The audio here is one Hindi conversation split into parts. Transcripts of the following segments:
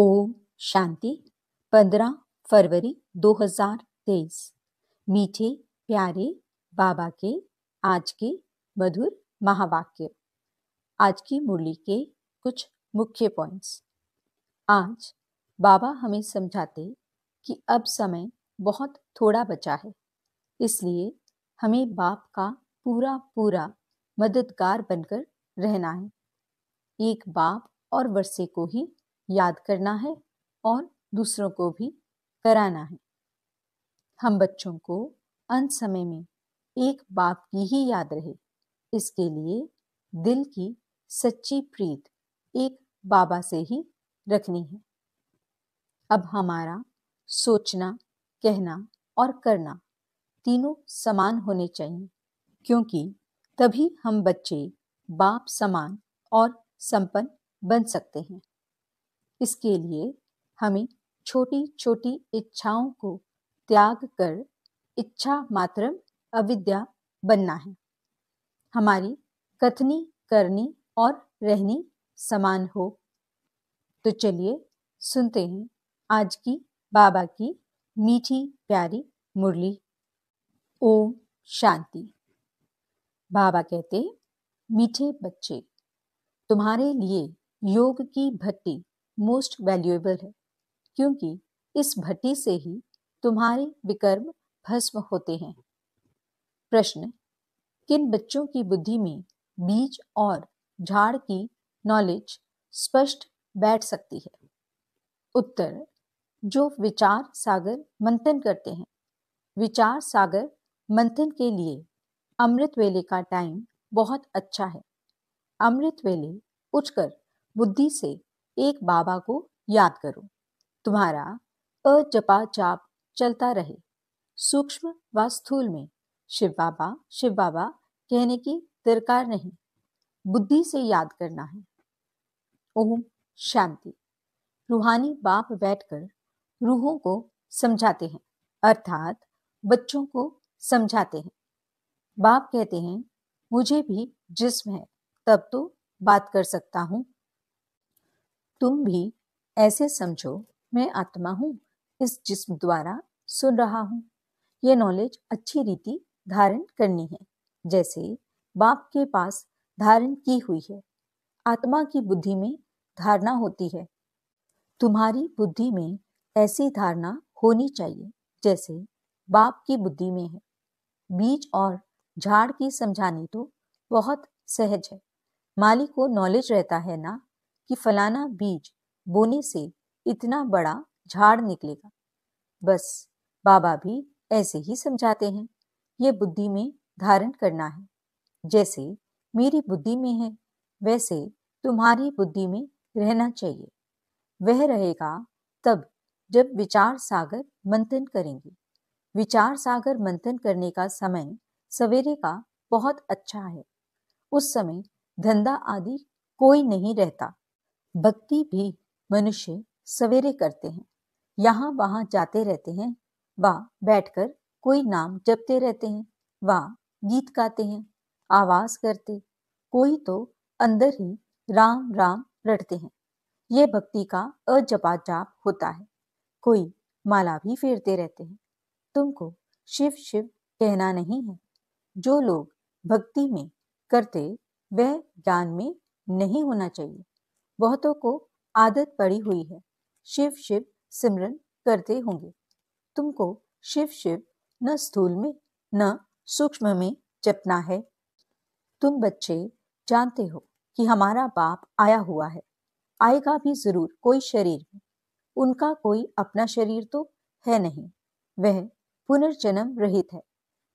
ओम शांति 15 फरवरी 2023 मीठे प्यारे बाबा के आज के मधुर महावाक्य आज की मुरली के कुछ मुख्य पॉइंट्स आज बाबा हमें समझाते कि अब समय बहुत थोड़ा बचा है इसलिए हमें बाप का पूरा पूरा मददगार बनकर रहना है एक बाप और वर्षे को ही याद करना है और दूसरों को भी कराना है हम बच्चों को अंत समय में एक बाप की ही याद रहे इसके लिए दिल की सच्ची प्रीत एक बाबा से ही रखनी है अब हमारा सोचना कहना और करना तीनों समान होने चाहिए क्योंकि तभी हम बच्चे बाप समान और संपन्न बन सकते हैं इसके लिए हमें छोटी छोटी इच्छाओं को त्याग कर इच्छा मात्र अविद्या बनना है हमारी कथनी करनी और रहनी समान हो तो चलिए सुनते हैं आज की बाबा की मीठी प्यारी मुरली ओम शांति बाबा कहते मीठे बच्चे तुम्हारे लिए योग की भट्टी मोस्ट वैल्यूएबल है क्योंकि इस भट्टी से ही तुम्हारे विकर्म भस्म होते हैं प्रश्न किन बच्चों की बुद्धि में बीज और झाड़ की नॉलेज स्पष्ट बैठ सकती है उत्तर जो विचार सागर मंथन करते हैं विचार सागर मंथन के लिए अमृत वेले का टाइम बहुत अच्छा है अमृत वेले उठकर बुद्धि से एक बाबा को याद करो तुम्हारा अजपा चाप चलता रहे सूक्ष्म व स्थूल में शिव बाबा शिव बाबा कहने की दरकार नहीं बुद्धि से याद करना है ओम शांति रूहानी बाप बैठकर रूहों को समझाते हैं अर्थात बच्चों को समझाते हैं बाप कहते हैं मुझे भी जिस्म है तब तो बात कर सकता हूँ तुम भी ऐसे समझो मैं आत्मा हूँ इस जिस्म द्वारा सुन रहा हूँ ये नॉलेज अच्छी रीति धारण करनी है जैसे बाप के पास धारण की हुई है आत्मा की बुद्धि में धारणा होती है तुम्हारी बुद्धि में ऐसी धारणा होनी चाहिए जैसे बाप की बुद्धि में है बीज और झाड़ की समझानी तो बहुत सहज है माली को नॉलेज रहता है ना कि फलाना बीज बोने से इतना बड़ा झाड़ निकलेगा बस बाबा भी ऐसे ही समझाते हैं ये बुद्धि में धारण करना है जैसे मेरी बुद्धि में है वैसे तुम्हारी बुद्धि में रहना चाहिए वह रहेगा तब जब विचार सागर मंथन करेंगे विचार सागर मंथन करने का समय सवेरे का बहुत अच्छा है उस समय धंधा आदि कोई नहीं रहता भक्ति भी मनुष्य सवेरे करते हैं यहाँ वहाँ जाते रहते हैं व बैठकर कोई नाम जपते रहते हैं व गीत गाते हैं आवाज करते कोई तो अंदर ही राम राम रटते हैं यह भक्ति का अजपा जाप होता है कोई माला भी फेरते रहते हैं तुमको शिव शिव कहना नहीं है जो लोग भक्ति में करते वह ज्ञान में नहीं होना चाहिए बहुतों को आदत पड़ी हुई है शिव शिव सिमरन करते होंगे तुमको शिव शिव न स्थूल में न सूक्ष्म में जपना है तुम बच्चे जानते हो कि हमारा बाप आया हुआ है आएगा भी जरूर कोई शरीर में उनका कोई अपना शरीर तो है नहीं वह पुनर्जन्म रहित है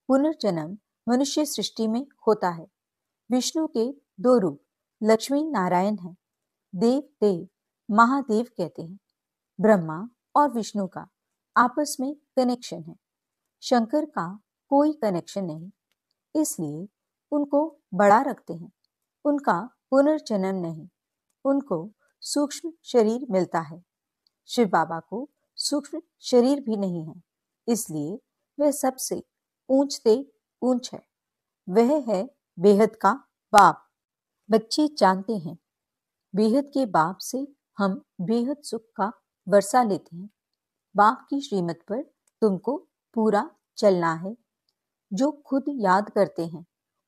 पुनर्जन्म मनुष्य सृष्टि में होता है विष्णु के दो रूप लक्ष्मी नारायण हैं देव देव महादेव कहते हैं ब्रह्मा और विष्णु का आपस में कनेक्शन है शंकर का कोई कनेक्शन नहीं इसलिए उनको बड़ा रखते हैं उनका पुनर्जन्म नहीं उनको सूक्ष्म शरीर मिलता है शिव बाबा को सूक्ष्म शरीर भी नहीं है इसलिए वह सबसे ऊंचते ऊंच है वह है बेहद का बाप बच्चे जानते हैं बेहद के बाप से हम बेहद सुख का वर्षा लेते हैं बाप की श्रीमत पर तुमको पूरा चलना है जो खुद याद करते हैं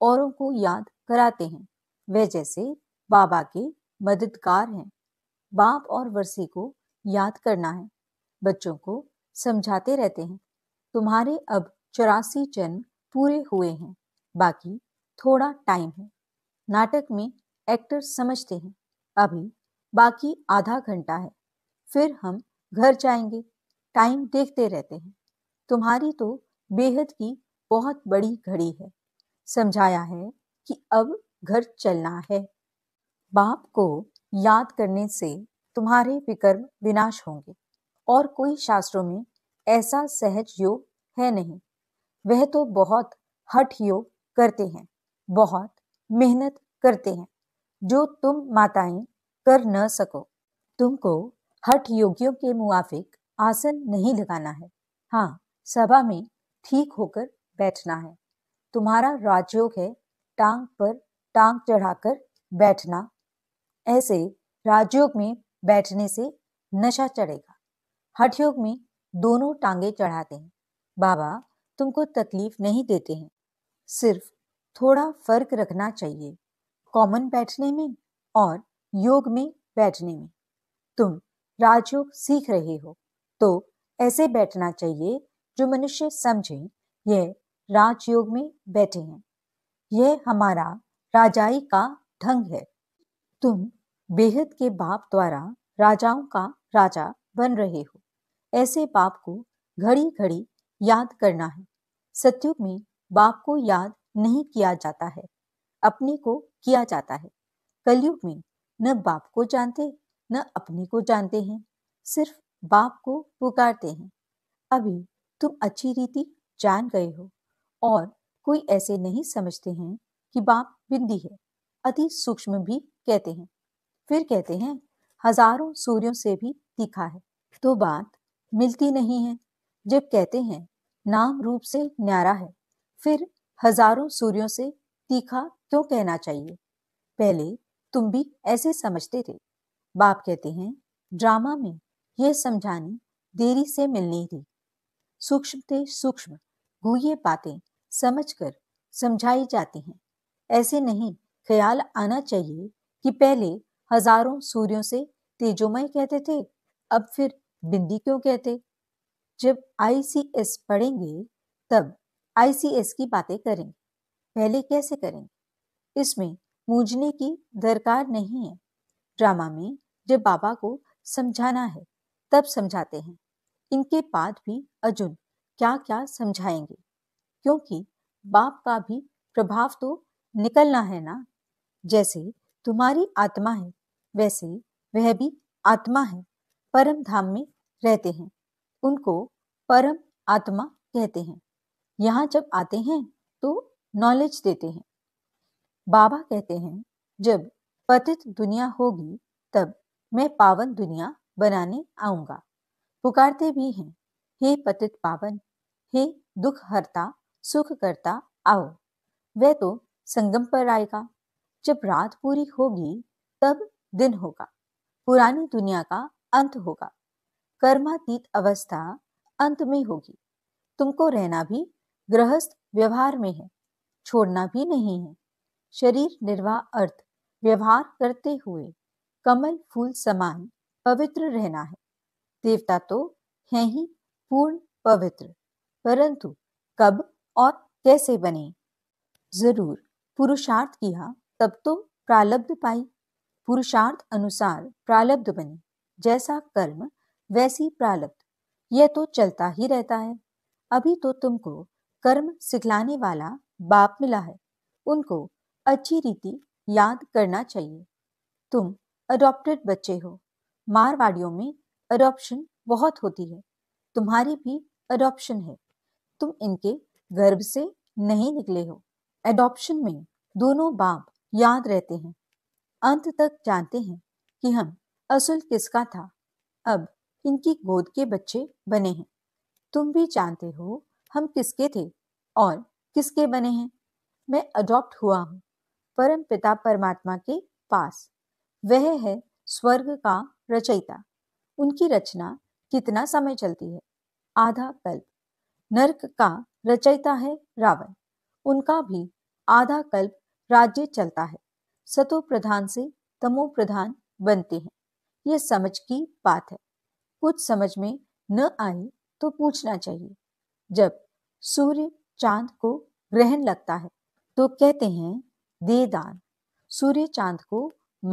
औरों को याद कराते हैं वे जैसे बाबा के मददगार हैं बाप और वर्षी को याद करना है बच्चों को समझाते रहते हैं तुम्हारे अब चौरासी जन्म पूरे हुए हैं बाकी थोड़ा टाइम है नाटक में एक्टर समझते हैं अभी बाकी आधा घंटा है फिर हम घर जाएंगे टाइम देखते रहते हैं तुम्हारी तो बेहद की बहुत बड़ी घड़ी है समझाया है कि अब घर चलना है बाप को याद करने से तुम्हारे विकर्म विनाश होंगे और कोई शास्त्रों में ऐसा सहज योग है नहीं वह तो बहुत हठ योग करते हैं बहुत मेहनत करते हैं जो तुम माताएं कर न सको तुमको हठ योगियों के मुआफिक आसन नहीं लगाना है हाँ सभा में ठीक होकर बैठना है तुम्हारा राजयोग है टांग पर टांग चढ़ाकर बैठना ऐसे राजयोग में बैठने से नशा चढ़ेगा हठ योग में दोनों टांगे चढ़ाते हैं बाबा तुमको तकलीफ नहीं देते हैं सिर्फ थोड़ा फर्क रखना चाहिए कॉमन बैठने में और योग में बैठने में तुम राजयोग सीख रहे हो तो ऐसे बैठना चाहिए जो मनुष्य समझे यह राजयोग में बैठे हैं यह हमारा राजाई का ढंग है तुम बेहद के बाप द्वारा राजाओं का राजा बन रहे हो ऐसे बाप को घड़ी घड़ी याद करना है सत्युग में बाप को याद नहीं किया जाता है अपने को किया जाता है कलयुग में न बाप को जानते न अपने को जानते हैं सिर्फ बाप को पुकारते हैं अभी तुम अच्छी रीति जान गए हो और कोई ऐसे नहीं समझते हैं कि बाप बिंदी है अति सूक्ष्म भी कहते हैं फिर कहते हैं हजारों सूर्यों से भी तीखा है तो बात मिलती नहीं है जब कहते हैं नाम रूप से न्यारा है फिर हजारों सूर्यों से तीखा क्यों कहना चाहिए पहले तुम भी ऐसे समझते थे बाप कहते हैं ड्रामा में यह समझानी देरी से मिलनी थी सूक्ष्म से सूक्ष्म गुह्य बातें समझकर समझाई जाती हैं ऐसे नहीं ख्याल आना चाहिए कि पहले हजारों सूर्यों से तेजोमय कहते थे अब फिर बिंदी क्यों कहते जब आईसीएस पढ़ेंगे तब आईसीएस की बातें करेंगे पहले कैसे करेंगे इसमें मूझने की दरकार नहीं है ड्रामा में जब बाबा को समझाना है तब समझाते हैं इनके बाद भी अर्जुन क्या क्या समझाएंगे क्योंकि बाप का भी प्रभाव तो निकलना है ना जैसे तुम्हारी आत्मा है वैसे वह भी आत्मा है परम धाम में रहते हैं उनको परम आत्मा कहते हैं यहाँ जब आते हैं तो नॉलेज देते हैं बाबा कहते हैं जब पतित दुनिया होगी तब मैं पावन दुनिया बनाने आऊंगा पुकारते भी हैं हे पतित पावन हे दुख हरता सुख करता आओ वह तो संगम पर आएगा जब रात पूरी होगी तब दिन होगा पुरानी दुनिया का अंत होगा कर्मातीत अवस्था अंत में होगी तुमको रहना भी गृहस्थ व्यवहार में है छोड़ना भी नहीं है शरीर निर्वाह अर्थ व्यवहार करते हुए कमल फूल समान पवित्र रहना है देवता तो है ही पूर्ण पवित्र परंतु कब और कैसे बने जरूर पुरुषार्थ किया तब तो प्रालब्ध पाई पुरुषार्थ अनुसार प्रालब्ध बने जैसा कर्म वैसी प्रालब्ध यह तो चलता ही रहता है अभी तो तुमको कर्म सिखलाने वाला बाप मिला है उनको अच्छी रीति याद करना चाहिए तुम अडॉप्टेड बच्चे हो मारवाड़ियों में अडॉप्शन बहुत होती है तुम्हारी भी अडॉप्शन है तुम इनके गर्भ से नहीं निकले हो एडॉप्शन में दोनों बाप याद रहते हैं अंत तक जानते हैं कि हम असल किसका था अब इनकी गोद के बच्चे बने हैं तुम भी जानते हो हम किसके थे और किसके बने हैं मैं अडॉप्ट हुआ हूँ परम पिता परमात्मा के पास वह है स्वर्ग का रचयिता उनकी रचना कितना समय चलती है आधा कल्प नरक का रचयिता है रावण उनका भी आधा कल्प राज्य चलता है सतो प्रधान से तमो प्रधान बनते हैं यह समझ की बात है कुछ समझ में न आए तो पूछना चाहिए जब सूर्य चांद को ग्रहण लगता है तो कहते हैं देदान सूर्य चांद को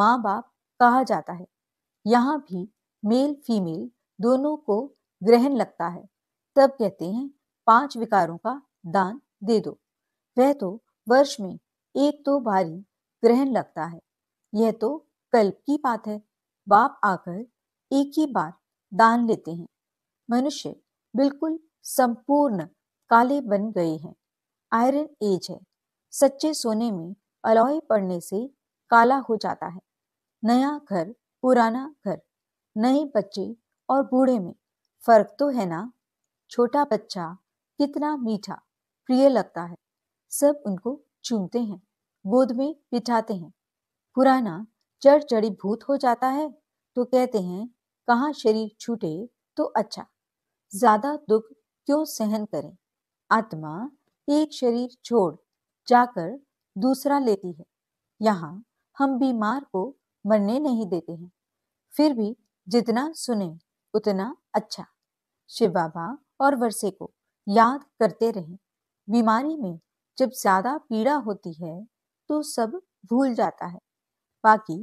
माँ बाप कहा जाता है यहाँ भी मेल फीमेल दोनों को ग्रहण लगता है तब कहते हैं पांच विकारों का दान दे दो वह तो वर्ष में एक तो बारी ग्रहण लगता है यह तो कल्प की बात है बाप आकर एक ही बार दान लेते हैं मनुष्य बिल्कुल संपूर्ण काले बन गए हैं आयरन एज है सच्चे सोने में अलॉय पड़ने से काला हो जाता है नया घर पुराना घर नए बच्चे और बूढ़े में फर्क तो है ना छोटा बच्चा कितना मीठा प्रिय लगता है सब उनको चूमते हैं गोद में बिठाते हैं पुराना जड़ जड़ी भूत हो जाता है तो कहते हैं कहाँ शरीर छूटे तो अच्छा ज्यादा दुख क्यों सहन करें आत्मा एक शरीर छोड़ जाकर दूसरा लेती है यहाँ हम बीमार को मरने नहीं देते हैं फिर भी जितना सुने उतना अच्छा शिव बाबा और वर्षे को याद करते रहें बीमारी में जब ज़्यादा पीड़ा होती है तो सब भूल जाता है बाकी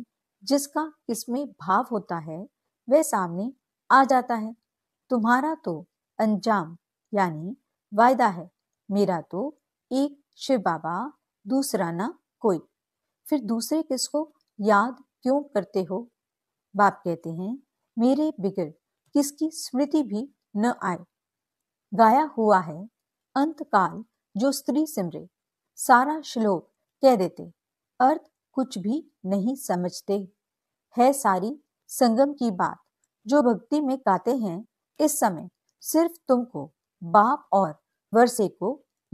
जिसका किसमें भाव होता है वह सामने आ जाता है तुम्हारा तो अंजाम यानी वायदा है मेरा तो एक शिव बाबा दूसरा ना कोई फिर दूसरे किसको याद क्यों करते हो बाप कहते हैं मेरे बिगर किसकी स्मृति भी न आए गाया हुआ है अंतकाल जो स्त्री सिमरे सारा श्लोक कह देते अर्थ कुछ भी नहीं समझते है सारी संगम की बात जो भक्ति में गाते हैं इस समय सिर्फ तुमको बाप और वर्षे को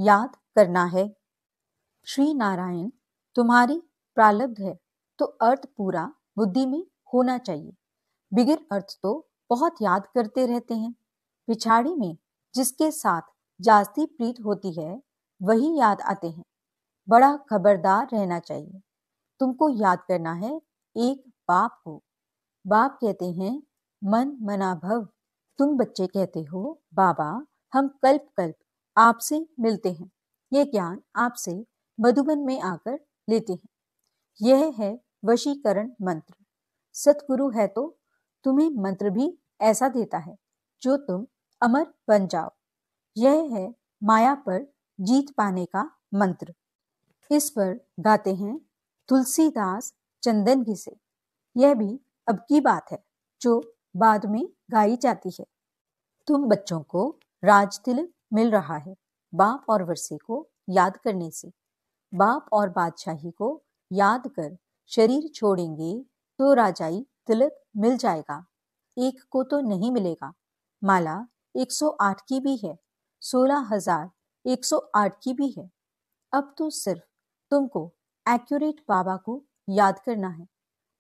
याद करना है श्री नारायण तुम्हारी प्रालब्ध है तो अर्थ पूरा बुद्धि में होना चाहिए बिगिर अर्थ तो बहुत याद करते रहते हैं पिछाड़ी में जिसके साथ जास्ती प्रीत होती है वही याद आते हैं बड़ा खबरदार रहना चाहिए तुमको याद करना है एक बाप को बाप कहते हैं मन मना भव तुम बच्चे कहते हो बाबा हम कल्प कल्प आपसे मिलते हैं यह ज्ञान आपसे मधुबन में आकर लेते हैं यह है वशीकरण मंत्र सतगुरु है तो तुम्हें मंत्र भी ऐसा देता है जो तुम अमर बन जाओ यह है माया पर जीत पाने का मंत्र इस पर गाते हैं तुलसीदास चंदन घिसे यह भी अब की बात है जो बाद में गाई जाती है तुम बच्चों को राज तिलक मिल रहा है बाप और वर्षे को याद करने से बाप और बादशाही को याद कर शरीर छोड़ेंगे तो राजाई तिलक मिल जाएगा एक को तो नहीं मिलेगा माला 108 की भी है सोलह हजार एक सौ आठ की भी है अब तो सिर्फ तुमको एक्यूरेट बाबा को याद करना है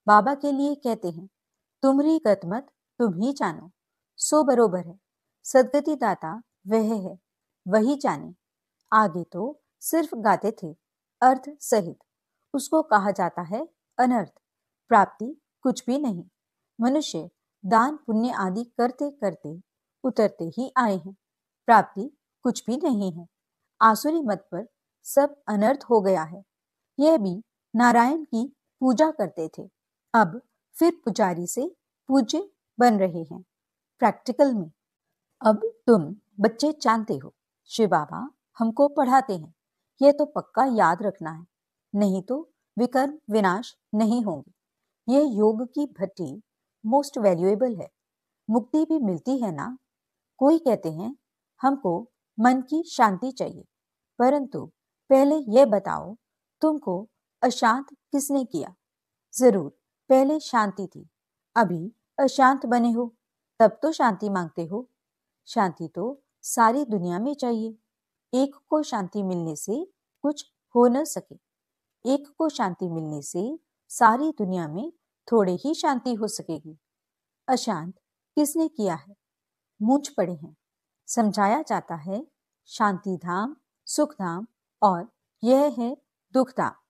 बाबा के लिए कहते हैं तुम्हारी गतमत तुम ही जानो सो बरोबर है सदगति दाता वह है वही जाने आगे तो सिर्फ गाते थे अर्थ सहित उसको कहा जाता है अनर्थ प्राप्ति कुछ भी नहीं मनुष्य दान पुण्य आदि करते करते उतरते ही आए हैं प्राप्ति कुछ भी नहीं है आसुरी मत पर सब अनर्थ हो गया है यह भी नारायण की पूजा करते थे अब फिर पुजारी से पूज्य बन रहे हैं प्रैक्टिकल में अब तुम बच्चे जानते हो शिव बाबा हमको पढ़ाते हैं यह तो पक्का याद रखना है नहीं तो विकर्म विनाश नहीं होंगे यह योग की भट्टी मोस्ट वैल्यूएबल है मुक्ति भी मिलती है ना कोई कहते हैं हमको मन की शांति चाहिए परंतु पहले यह बताओ तुमको अशांत किसने किया जरूर पहले शांति थी अभी अशांत बने हो तब तो शांति मांगते हो शांति तो सारी दुनिया में चाहिए एक को शांति मिलने से कुछ हो न सके एक को शांति मिलने से सारी दुनिया में थोड़े ही शांति हो सकेगी अशांत किसने किया है मूंछ पड़े हैं समझाया जाता है शांति धाम सुख धाम और यह है दुख धाम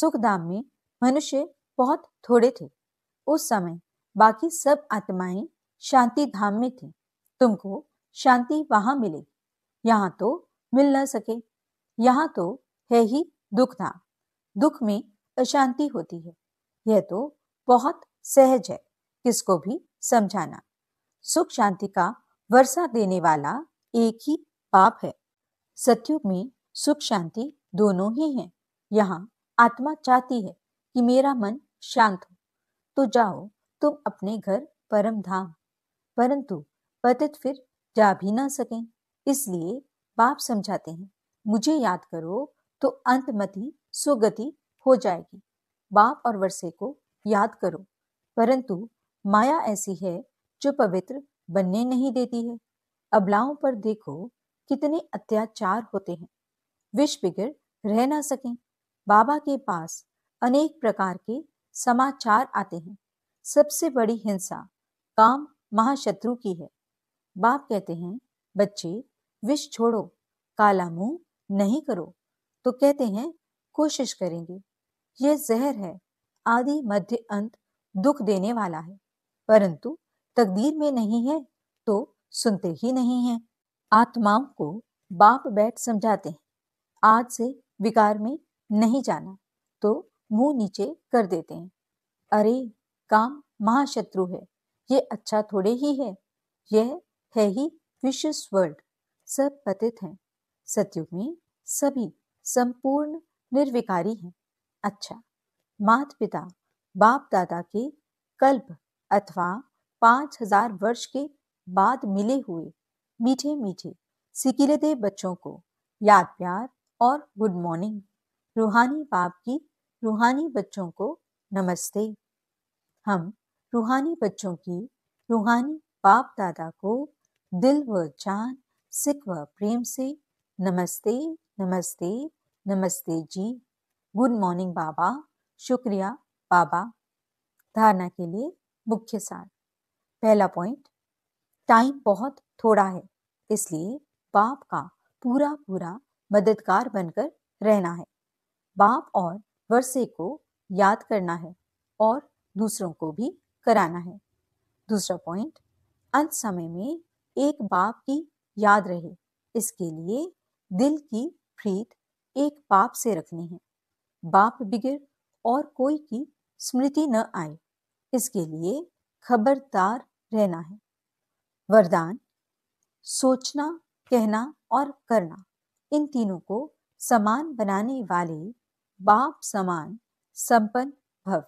सुख धाम में मनुष्य बहुत थोड़े थे उस समय बाकी सब आत्माएं शांति धाम में थी तुमको शांति वहां मिलेगी यहाँ तो मिल ना सके यहाँ तो है ही दुख नाम दुख में अशांति होती है यह तो बहुत सहज है किसको भी समझाना सुख शांति का वर्षा देने वाला एक ही पाप है सत्युग में सुख शांति दोनों ही हैं। यहाँ आत्मा चाहती है कि मेरा मन शांत हो तो जाओ तुम अपने घर परम धाम परंतु पतित फिर जा भी ना सकें इसलिए बाप समझाते हैं मुझे याद करो तो अंतमति सुगति हो जाएगी बाप और वर्षे को याद करो परंतु माया ऐसी है जो पवित्र बनने नहीं देती है अबलाओं पर देखो कितने अत्याचार होते हैं विष बिगड़ रह ना सकें बाबा के पास अनेक प्रकार के समाचार आते हैं सबसे बड़ी हिंसा काम महाशत्रु की है बाप कहते हैं बच्चे विष छोड़ो काला मुंह नहीं करो तो कहते हैं कोशिश करेंगे यह जहर है आदि मध्य अंत दुख देने वाला है परंतु तकदीर में नहीं है तो सुनते ही नहीं है आत्माओं को बाप बैठ समझाते हैं आज से विकार में नहीं जाना तो मुंह नीचे कर देते हैं अरे काम महाशत्रु है ये अच्छा थोड़े ही है यह है ही विशेष वर्ड सब पतित हैं सतयुग में सभी संपूर्ण निर्विकारी हैं अच्छा मात पिता बाप दादा के कल्प अथवा पांच हजार वर्ष के बाद मिले हुए मीठे मीठे सिकिलदे बच्चों को याद प्यार और गुड मॉर्निंग रूहानी बाप की रूहानी बच्चों को नमस्ते हम रूहानी बच्चों की रूहानी बाप दादा को दिल व जान सिख व प्रेम से नमस्ते नमस्ते नमस्ते जी गुड मॉर्निंग बाबा शुक्रिया बाबा धारणा के लिए मुख्य सार पहला पॉइंट टाइम बहुत थोड़ा है इसलिए बाप का पूरा पूरा मददगार बनकर रहना है बाप और वर्षे को याद करना है और दूसरों को भी कराना है दूसरा पॉइंट अंत समय में एक बाप की याद रहे इसके लिए दिल की प्रीत एक बाप से रखनी है बाप बिगिर और कोई की स्मृति न आए इसके लिए खबरदार रहना है वरदान सोचना कहना और करना इन तीनों को समान बनाने वाले बाप समान संपन्न भव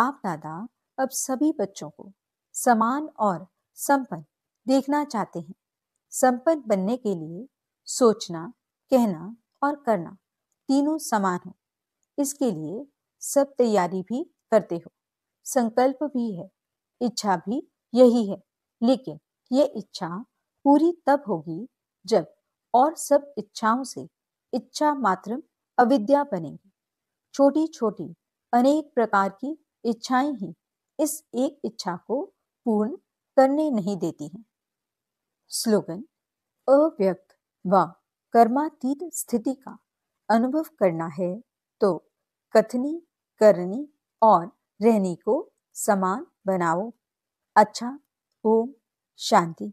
बाप दादा अब सभी बच्चों को समान और संपन्न देखना चाहते हैं संपन्न बनने के लिए सोचना कहना और करना तीनों समान हो इसके लिए सब तैयारी भी करते हो संकल्प भी है इच्छा भी यही है लेकिन ये इच्छा पूरी तब होगी जब और सब इच्छाओं से इच्छा मात्र अविद्या बनेगी छोटी छोटी अनेक प्रकार की इच्छाएं ही इस एक इच्छा को पूर्ण करने नहीं देती हैं स्लोगन अव्यक्त व कर्मातीत स्थिति का अनुभव करना है तो कथनी करनी और रहनी को समान बनाओ अच्छा ओम शांति